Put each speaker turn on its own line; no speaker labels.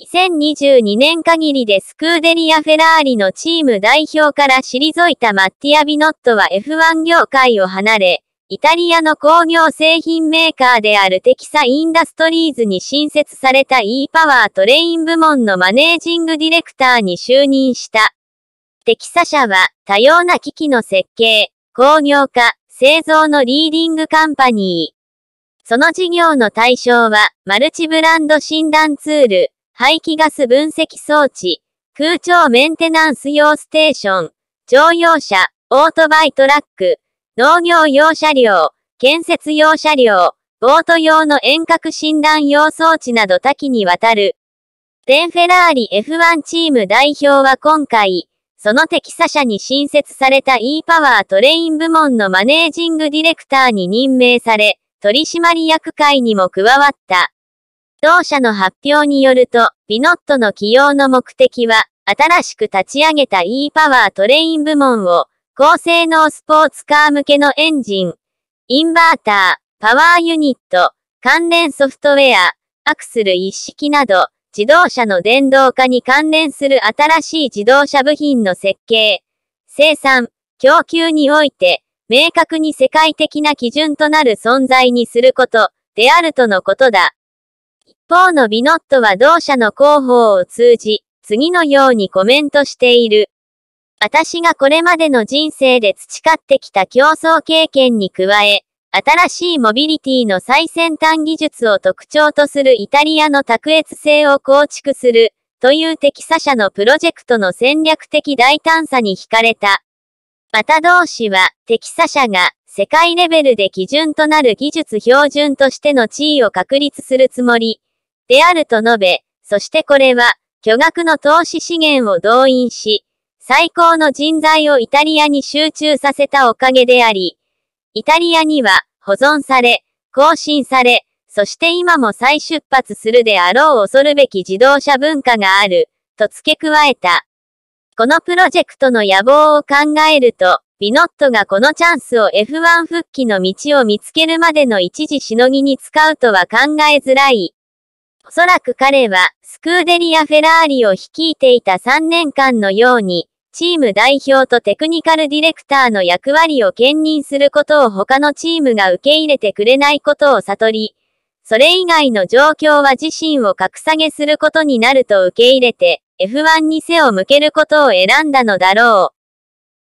2022年限りでスクーデリア・フェラーリのチーム代表から退いたマッティア・ビノットは F1 業界を離れ、イタリアの工業製品メーカーであるテキサ・インダストリーズに新設された e パワートレイン部門のマネージングディレクターに就任した。テキサ社は多様な機器の設計、工業化、製造のリーディングカンパニー。その事業の対象は、マルチブランド診断ツール、排気ガス分析装置、空調メンテナンス用ステーション、乗用車、オートバイトラック、農業用車両、建設用車両、ボート用の遠隔診断用装置など多岐にわたる。テンフェラーリ F1 チーム代表は今回、そのテキサ社に新設された e パワートレイン部門のマネージングディレクターに任命され、取締役会にも加わった。同社の発表によると、ビノットの起用の目的は、新しく立ち上げた e パワートレイン部門を、高性能スポーツカー向けのエンジン、インバーター、パワーユニット、関連ソフトウェア、アクスル一式など、自動車の電動化に関連する新しい自動車部品の設計、生産、供給において、明確に世界的な基準となる存在にすること、であるとのことだ。一方のビノットは同社の広報を通じ、次のようにコメントしている。私がこれまでの人生で培ってきた競争経験に加え、新しいモビリティの最先端技術を特徴とするイタリアの卓越性を構築する、という適サ者のプロジェクトの戦略的大胆さに惹かれた。また同氏は、適査者が、世界レベルで基準となる技術標準としての地位を確立するつもりであると述べ、そしてこれは、巨額の投資資源を動員し、最高の人材をイタリアに集中させたおかげであり、イタリアには保存され、更新され、そして今も再出発するであろう恐るべき自動車文化がある、と付け加えた。このプロジェクトの野望を考えると、ビノットがこのチャンスを F1 復帰の道を見つけるまでの一時しのぎに使うとは考えづらい。おそらく彼は、スクーデリア・フェラーリを率いていた3年間のように、チーム代表とテクニカルディレクターの役割を兼任することを他のチームが受け入れてくれないことを悟り、それ以外の状況は自身を格下げすることになると受け入れて、F1 に背を向けることを選んだのだろう。